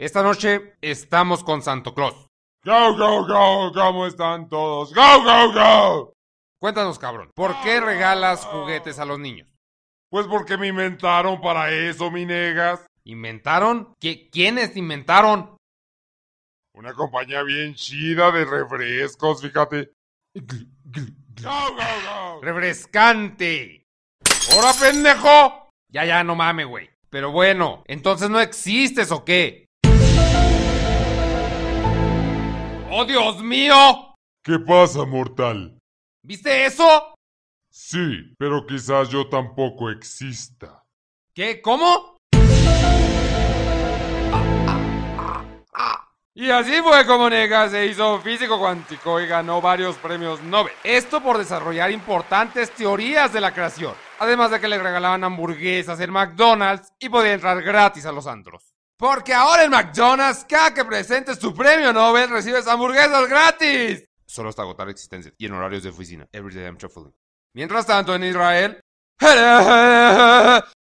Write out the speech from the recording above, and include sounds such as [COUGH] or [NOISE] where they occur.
Esta noche estamos con Santo Claus. Go, go, go, ¿cómo están todos? Go, go, go. Cuéntanos, cabrón, ¿por qué regalas juguetes a los niños? Pues porque me inventaron para eso, mi negas. ¿Inventaron? ¿Qué, ¿Quiénes inventaron? Una compañía bien chida de refrescos, fíjate. ¡Go, go, go! ¡Refrescante! ¡Hora, pendejo! Ya, ya, no mames, güey. Pero bueno, ¿entonces no existes o qué? ¡Oh, Dios mío! ¿Qué pasa, mortal? ¿Viste eso? Sí, pero quizás yo tampoco exista. ¿Qué? ¿Cómo? Y así fue como Nega se hizo físico cuántico y ganó varios premios Nobel. Esto por desarrollar importantes teorías de la creación. Además de que le regalaban hamburguesas en McDonald's y podía entrar gratis a los antros. Porque ahora en McDonald's, cada que presentes tu premio Nobel, recibes hamburguesas gratis. Solo hasta agotar existencias y en horarios de oficina. Everyday I'm Mientras tanto, en Israel... [LAUGHS]